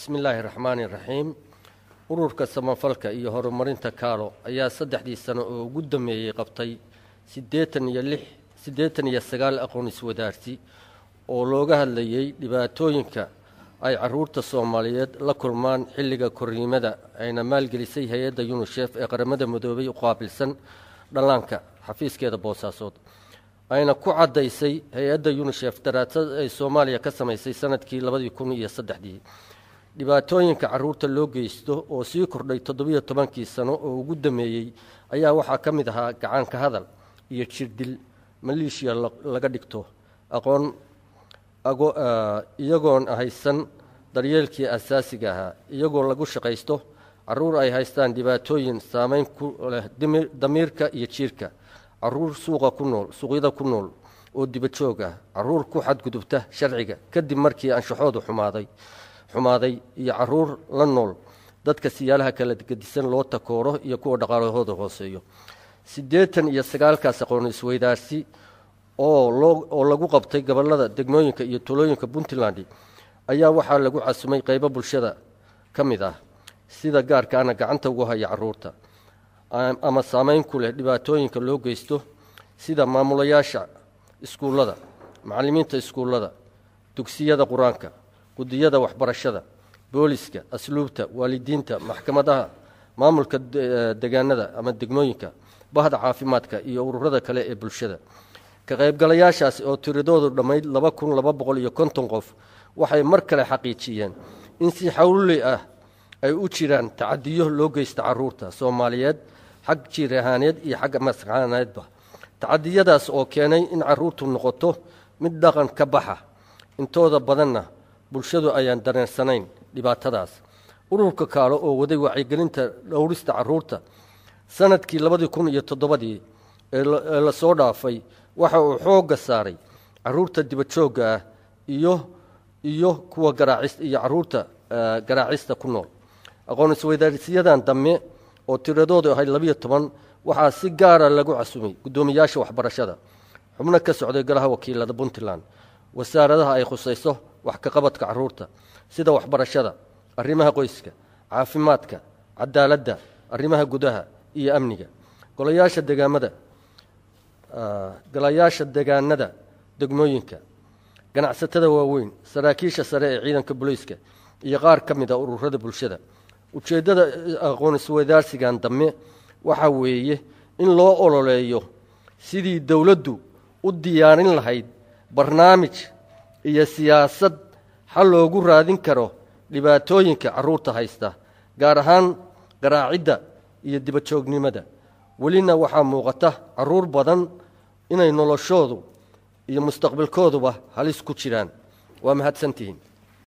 bismi illaahi raxmaani raxiim ururka samafalka iyo horumarinta kaalo ayaa saddexdii sano oo ugu dambeeyey qabtay siddeetan iyo lix siddeetan iyo sagaal aqoon iswadaarsi oo looga hadlayey dhibaatooyinka ay caruurta soomaaliyeed la kulmaan xilliga korriimada ayna maalgelisay hay-adda yunishef ee qaramada madoobay u qaabilsan dhallaanka xafiiskeeda boosaasood ayna ku caddaysay hay-adda yunishef daraadsad ay soomaaliya ka samaysay sannadkii labadii kun iyo saddexdii dhibaatooyinka caruurta loo geysto oo sii kordhay toddobiyo tobankii sano oo ugu dameeyey ayaa waxaa ka mid ahaa gacaanka hadal iyo jirdil maleeshiya laga dhigto aqoon ah, iyagoon haysan daryeelkii asaasiga ahaa iyagoo lagu shaqaysto caruur ay haystaan dhibaatooyin saameyn ku leh damiirka iyo jiirka caruur suuqa ku nool suuqyada ku nool oo dibajoog ah caruur ku xadgudubta sharciga kadib markii anshaxoodu xumaaday xumaaday iyo caruur la nool dadka siyaalaha kala gedisan loo takooro iyo kuwa dhaqaalahooda hooseeyo siddeetan iyo sagaalkaas aqoon isweydaarsi oo lagu qabtay gobollada degmooyinka iyo tulooyinka puntland ayaa waxaa lagu casumay qaybo bulshada ka mid ah sida gaarkaana gacanta ugu haya caruurta ama saameyn ku leh dhibaatooyinka loo geysto sida maamulayaasha iskuullada macalimiinta iskuullada dugsiyada qur-aanka gudiyada waxbarashada booliska asluubta waalidiinta maxkamadaha maamulka degaanada e, ama degmooyinka bahda caafimaadka iyo ururada kale ee bulshada ka qaybgalayaashaasi oo tiradoodu dhammayd laba kun laba boqol iyo konton qof waxay mar kale xaqiijiyeen in si xawli ah ay u jiraan tacadiyo loo geysta caruurta soomaaliyeed xag jiir ahaaneed iyo xag masxaaneedba tacadiyadaas oo keenay in caruurtu noqoto mid dhaqan ka baxa intooda badanna bulshadu ayaan dareensanayn dhibaatadaas ururka kaalo oo waday wacyigelinta dhowrista caruurta sanadkii labadii kun iyo toddobadii ee lasoo dhaafay waxa uu xoogga saaray caruurta dibajoogga ah iyo iyo kuwa garaacis iyo caruurta eh, garaacista ku nool aqoon isweydaarsiyadan dambe oo tiradoodu ahayd labiyo toban waxaa si gaara ah lagu casumay guddoomiyaasha waxbarashada xubno ka socday golaha wakiilada puntland wasaaradaha ay khusayso wax ka qabadka caruurta sida waxbarashada arrimaha qoyska caafimaadka cadaaladda arrimaha gudaha iyo amniga golayaasha degaamada golayaasha degaanada degmooyinka ganacsatada waaweyn saraakiisha sare ee ciidanka booliiska iyo qaar ka mid a ah ururada bulshada ujeeddada aqoon isweydaarsigan dambe waxaa weeye in loo ololeeyo sidii dowladdu u diyaarin lahayd barnaamij iyo siyaasad xal loogu raadin karo dhibaatooyinka carruurta haysta gaar ahaan garaacidda iyo dibajoognimada welina waxaa muuqata carruur badan inay noloshoodu iyo mustaqbalkooduba halis ku jiraan waa mahadsantihiin